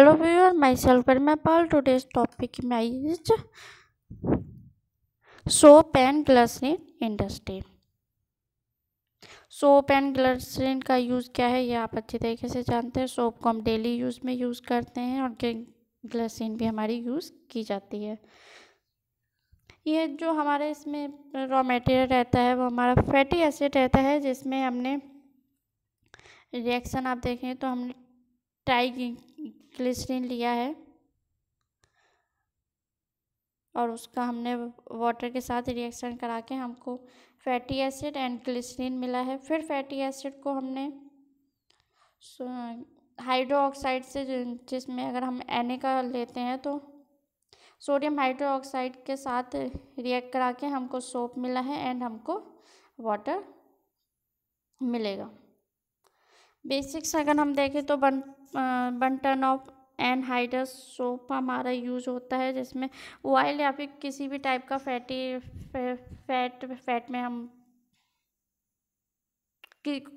hello viewer myself and my pal today's topic माइज soap and glycerin industry soap and glycerin का use क्या है ये आप अच्छी तरीके से जानते हैं सोप को हम डेली यूज़ में यूज़ करते हैं और ग्लसिन भी हमारी यूज़ की जाती है ये जो हमारे इसमें रॉ मटेरियल रहता है वो हमारा फैटी एसिड रहता है जिसमें हमने रिएक्शन आप देखें तो हमने ट्राई ग्लिसरीन लिया है और उसका हमने वाटर के साथ रिएक्शन करा के हमको फैटी एसिड एंड ग्लिसरीन मिला है फिर फैटी एसिड को हमने हाइड्रो ऑक्साइड से जिसमें अगर हम एन का लेते हैं तो सोडियम हाइड्रो ऑक्साइड के साथ रिएक्ट करा के हमको सोप मिला है एंड हमको वाटर मिलेगा बेसिक्स अगर हम देखें तो बन बंटन ऑफ एनहाइड्रस सोप हमारा यूज़ होता है जिसमें ऑयल या फिर किसी भी टाइप का फैटी फैट फैट में हम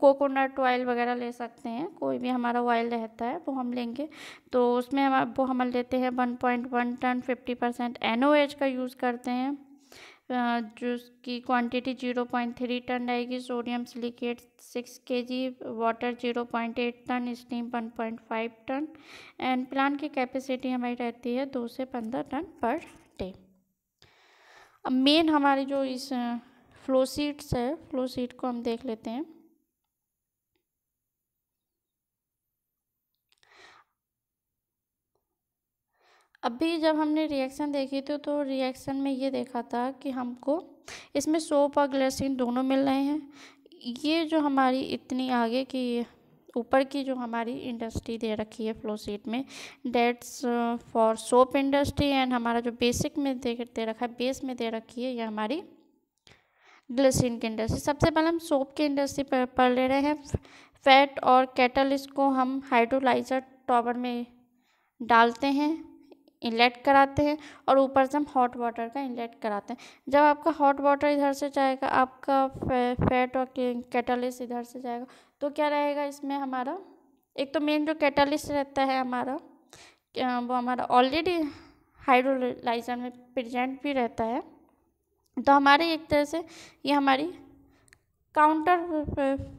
कोकोनट ऑयल वगैरह ले सकते हैं कोई भी हमारा ऑयल रहता है वो हम लेंगे तो उसमें हम वो हम लेते हैं one point one ton fifty percent N H का यूज़ करते हैं जो उसकी quantity zero point three ton रहेगी sodium silicate six K G water zero point eight ton steam one point five ton and plant की capacity हमारी रहती है दो से पंद्रह टन पर डे अब मेन हमारी जो इस फ्लो सीट्स है फ्लो सीट को हम देख लेते हैं अभी जब हमने रिएक्शन देखी थी तो रिएक्शन में ये देखा था कि हमको इसमें सोप और ग्लेसिन दोनों मिल रहे हैं ये जो हमारी इतनी आगे की ऊपर की जो हमारी इंडस्ट्री दे रखी है फ्लोसीट में डेट्स फॉर सोप इंडस्ट्री एंड हमारा जो बेसिक में दे दे रखा है बेस में दे रखी है ये हमारी ग्लेसिन की इंडस्ट्री सबसे पहले हम सोप की इंडस्ट्री पर, पढ़ ले रहे हैं फैट और कैटल इसको हम हाइड्रोलाइजर टॉवर में डालते हैं इनलेट कराते हैं और ऊपर से हम हॉट वाटर का इनलेट कराते हैं जब आपका हॉट वाटर इधर से जाएगा आपका फैट और कैटलिस इधर से जाएगा तो क्या रहेगा इसमें हमारा एक तो मेन जो कैटलिस्ट रहता है हमारा वो हमारा ऑलरेडी हाइड्रोलाइजर में प्रेजेंट भी रहता है तो हमारे एक तरह से ये हमारी काउंटर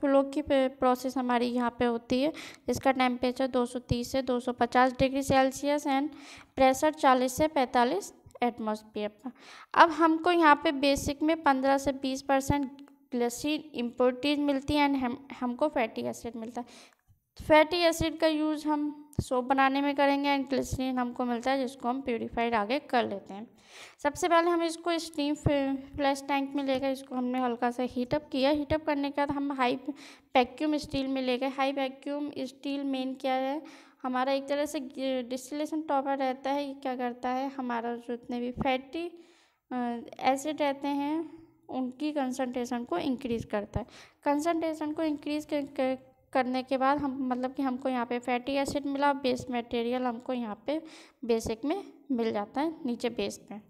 फ्लो की प्रोसेस हमारी यहाँ पे होती है इसका टेम्परेचर 230 से 250 डिग्री सेल्सियस एंड प्रेशर 40 से 45 एटमॉस्फेयर पर अब हमको यहाँ पे बेसिक में 15 से 20 परसेंट ग्लसी इम्पोर्टीज मिलती है एंड हम हमको फैटी एसिड मिलता है फैटी एसिड का यूज़ हम सोप बनाने में करेंगे एंड ग्लिसरीन हमको मिलता है जिसको हम प्योरीफाइड आगे कर लेते हैं सबसे पहले हम इसको स्टीम फ्लैश टैंक में लेकर इसको हमने हल्का सा हीटअप किया हीटअप करने के बाद हम हाई वैक्यूम स्टील में ले गए हाई वैक्यूम स्टील मेन क्या है हमारा एक तरह से डिस्टिलेशन टॉपर रहता है ये क्या करता है हमारा जितने भी फैटी एसिड रहते हैं उनकी कंसनट्रेशन को इंक्रीज़ करता है कंसनट्रेशन को इंक्रीज़ करने के बाद हम मतलब कि हमको यहाँ पे फैटी एसिड मिला बेस मटेरियल हमको यहाँ पे बेसिक में मिल जाता है नीचे बेस में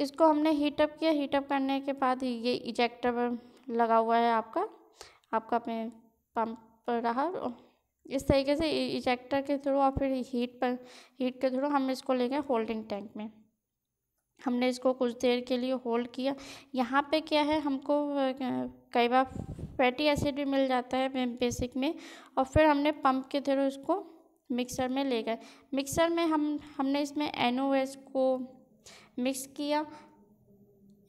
इसको हमने हीटअप किया हीटअप करने के बाद ये इजेक्टर लगा हुआ है आपका आपका अपने पंप रहा इस तरीके से इजेक्टर के थ्रू और फिर हीट पर हीट के थ्रू हम इसको ले गए होल्डिंग टैंक में हमने इसको कुछ देर के लिए होल्ड किया यहाँ पे क्या है हमको कई बार फैटी एसिड भी मिल जाता है बेसिक में और फिर हमने पंप के थ्रू इसको मिक्सर में ले गए मिक्सर में हम हमने इसमें एन को मिक्स किया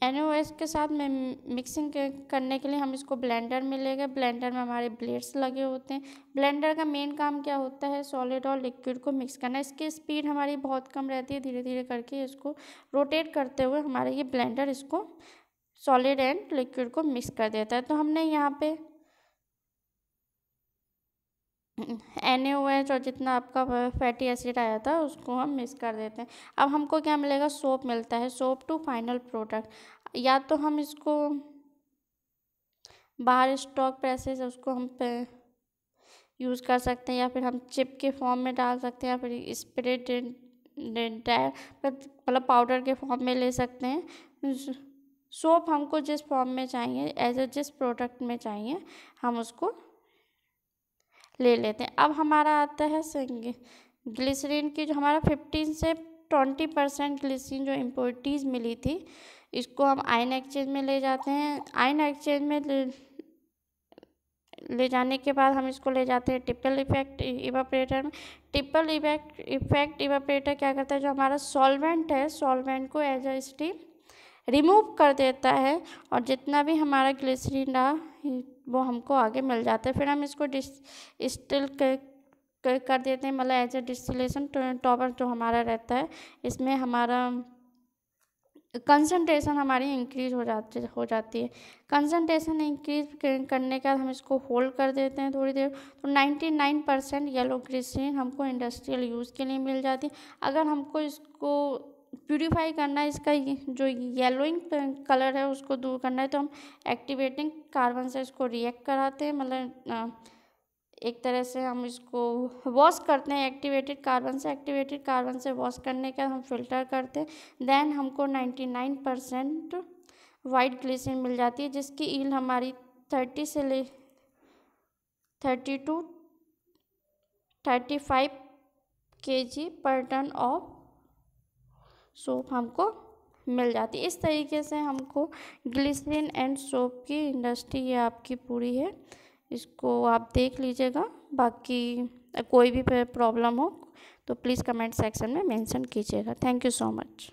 एन के साथ में मिक्सिंग करने के लिए हम इसको ब्लेंडर में ले गए ब्लेंडर में हमारे ब्लेड्स लगे होते हैं ब्लेंडर का मेन काम क्या होता है सॉलिड और लिक्विड को मिक्स करना इसकी स्पीड हमारी बहुत कम रहती है धीरे धीरे करके इसको रोटेट करते हुए हमारे ये ब्लेंडर इसको सॉलिड एंड लिक्विड को मिक्स कर देता है तो हमने यहाँ पे एन एच और जितना आपका फैटी एसिड आया था उसको हम मिक्स कर देते हैं अब हमको क्या मिलेगा सोप मिलता है सोप टू फाइनल प्रोडक्ट या तो हम इसको बाहर स्टॉक प्रेसेस उसको हम पे यूज़ कर सकते हैं या फिर हम चिप के फॉर्म में डाल सकते हैं या फिर स्प्रे मतलब पाउडर के फॉर्म में ले सकते हैं सोप हमको जिस फॉर्म में चाहिए एज ए जिस प्रोडक्ट में चाहिए हम उसको ले लेते हैं अब हमारा आता है ग्लिसरीन की जो हमारा फिफ्टीन से ट्वेंटी परसेंट ग्लिसरीन जो इम्पोर्टीज़ मिली थी इसको हम आयन एक्सचेंज में ले जाते हैं आयन एक्सचेंज में ले, ले जाने के बाद हम इसको ले जाते हैं टिपल इफेक्ट इवापरेटर में टिपल इफेक्ट इफेक्ट इवापरेटर क्या करता है जो हमारा सॉल्वेंट है सॉल्वेंट को एज अ स्टीम रिमूव कर देता है और जितना भी हमारा ग्लिसरीन रहा वो हमको आगे मिल जाता है फिर हम इसको डिस स्टिल कर, कर, देते हैं मतलब एज ए डिस्टिलेशन टॉपर जो हमारा रहता है इसमें हमारा कंसनट्रेशन हमारी इंक्रीज हो जाती हो जाती है कंसनट्रेशन इंक्रीज करने के बाद हम इसको होल्ड कर देते हैं थोड़ी देर तो 99 परसेंट येलो ग्रीसिन हमको इंडस्ट्रियल यूज़ के लिए मिल जाती है अगर हमको इसको प्यूरीफाई करना है इसका जो येलोइंग कलर है उसको दूर करना है तो हम एक्टिवेटिंग कार्बन से इसको रिएक्ट कराते हैं मतलब एक तरह से हम इसको वॉश करते हैं एक्टिवेटेड कार्बन से एक्टिवेटेड कार्बन से वॉश करने के हम फिल्टर करते हैं देन हमको ninety nine percent white glycerine मिल जाती है जिसकी ईल हमारी थर्टी से ले थर्टी टू थर्टी फाइव के जी पर टन ऑफ सोप हमको मिल जाती है इस तरीके से हमको ग्लिसरीन एंड सोप की इंडस्ट्री ये आपकी पूरी है इसको आप देख लीजिएगा बाकी कोई भी प्रॉब्लम हो तो प्लीज़ कमेंट सेक्शन में मेंशन कीजिएगा थैंक यू सो मच